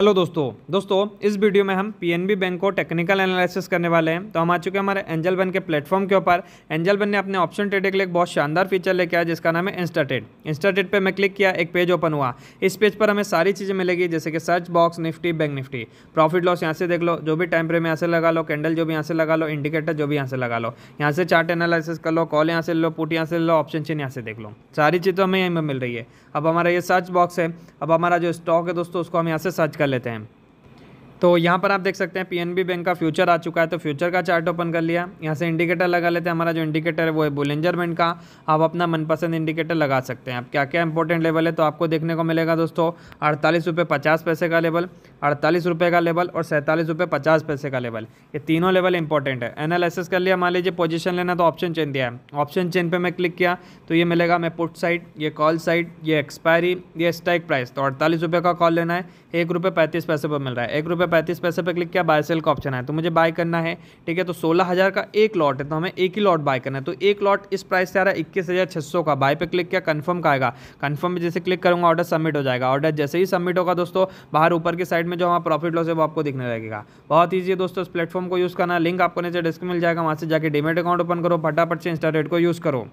hello दोस्तों दोस्तों इस वीडियो में हम पीएनबी बैंक को टेक्निकल एनालिसिस करने वाले हैं तो हम आ चुके हैं हमारे एंजल बन के प्लेटफॉर्म के ऊपर एंजल बन ने अपने ऑप्शन ट्रेडिंग के लिए एक बहुत शानदार फीचर लेके आया जिसका नाम है इंस्टाटेड इंस्टाटेड पे पर मैं क्लिक किया एक पेज ओपन हुआ इस पेज पर हमें सारी चीज़ें मिलेगी जैसे कि search box nifty bank nifty profit loss यहाँ से देख लो जो भी टाइम फ्रेम यहाँ से लगा लो कैंडल जो भी यहाँ से लगा लो इंडिकेटर जो भी यहाँ से लगा लो यहाँ से चार्ट एनालिसिस कर लो कॉल यहाँ से लो पुट यहाँ से लो ऑप्शन चेन यहाँ से देख लो सारी चीज़ तो हमें यहीं पर मिल रही है अब हमारा ये सर्च बॉक्स है अब हमारा जो स्टॉक है दोस्तों उसको हम यहाँ से सर्च कर लेते हैं तो यहाँ पर आप देख सकते हैं पीएनबी बैंक का फ्यूचर आ चुका है तो फ्यूचर का चार्ट ओपन कर लिया यहाँ से इंडिकेटर लगा लेते हैं हमारा जो इंडिकेटर है वो है बुलेंजर बैंक का आप अपना मनपसंद इंडिकेटर लगा सकते हैं अब क्या क्या इंपॉर्टेंट लेवल है तो आपको देखने को मिलेगा दोस्तों अड़तालीस रुपये पचास पैसे का लेवल अड़तालीस रुपये का लेवल और सैंतालीस रुपये पचास पैसे का लेवल ये तीनों लेवल इंपॉर्टेंट है एनालिसिस कर लिया मान लीजिए पोजीशन लेना तो ऑप्शन चेन दिया है ऑप्शन चेन पे मैं क्लिक किया तो ये मिलेगा मैं पुट साइड ये कॉल साइड ये एक्सपायरी ये स्ट्राइक प्राइस तो अड़तालीस रुपये का कॉल लेना है एक रुपये पैंतीस पैसे पर मिल रहा है एक रुपये पैंतीस पैसे पर क्लिक किया बाय सेल का ऑप्शन है तो मुझे बाय करना है ठीक है तो सोलह हज़ार का एक लॉट है तो हमें एक ही लॉट बाय करना है तो एक लॉट इस प्राइस से आ रहा है इक्कीस हज़ार छः सौ का बाय पे क्लिक किया कन्फर्म का आएगा कन्फर्म जैसे क्लिक करूँगा ऑर्डर सबमिट हो जाएगा ऑर्डर जैसे ही सबमिट होगा दोस्तों बाहर ऊपर की साइड में जो हमारा प्रॉफिट लॉस है वो आपको दिखने लगेगा बहुत ईजी है दोस्तों इस प्लेटफॉर्म को यूज़ करना लिंक आपको नीचे डिस्क मिल जाएगा वहाँ से जाकर डिमेट अकाउंट ओपन करो फटाफट से इंस्टा रेट को यूज़ करो